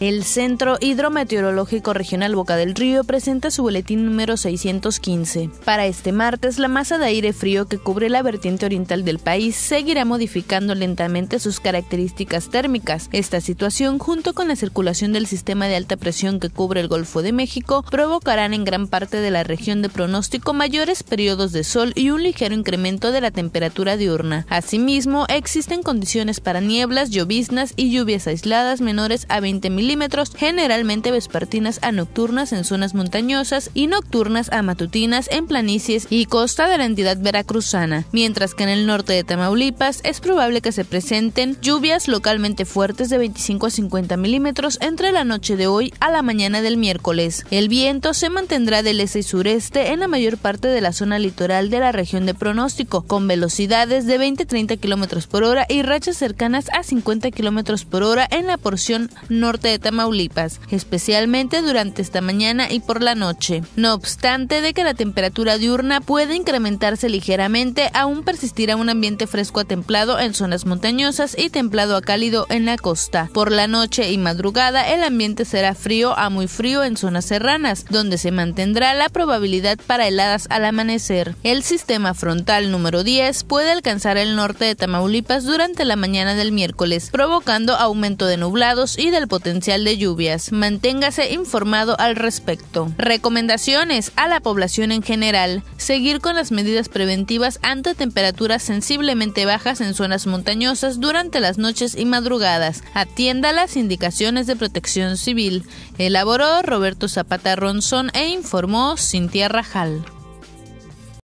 El Centro Hidrometeorológico Regional Boca del Río presenta su boletín número 615. Para este martes, la masa de aire frío que cubre la vertiente oriental del país seguirá modificando lentamente sus características térmicas. Esta situación, junto con la circulación del sistema de alta presión que cubre el Golfo de México, provocarán en gran parte de la región de pronóstico mayores periodos de sol y un ligero incremento de la temperatura diurna. Asimismo, existen condiciones para nieblas, lloviznas y lluvias aisladas menores a 20 milímetros milímetros, generalmente vespertinas a nocturnas en zonas montañosas y nocturnas a matutinas en planicies y costa de la entidad veracruzana, mientras que en el norte de Tamaulipas es probable que se presenten lluvias localmente fuertes de 25 a 50 milímetros entre la noche de hoy a la mañana del miércoles. El viento se mantendrá del este y sureste en la mayor parte de la zona litoral de la región de pronóstico, con velocidades de 20-30 kilómetros por hora y rachas cercanas a 50 kilómetros por hora en la porción norte de Tamaulipas, especialmente durante esta mañana y por la noche. No obstante de que la temperatura diurna puede incrementarse ligeramente, aún persistirá un ambiente fresco a templado en zonas montañosas y templado a cálido en la costa. Por la noche y madrugada el ambiente será frío a muy frío en zonas serranas, donde se mantendrá la probabilidad para heladas al amanecer. El sistema frontal número 10 puede alcanzar el norte de Tamaulipas durante la mañana del miércoles, provocando aumento de nublados y del potencial de lluvias. Manténgase informado al respecto. Recomendaciones a la población en general. Seguir con las medidas preventivas ante temperaturas sensiblemente bajas en zonas montañosas durante las noches y madrugadas. Atienda las indicaciones de protección civil. Elaboró Roberto Zapata Ronzón e informó Cintia Rajal.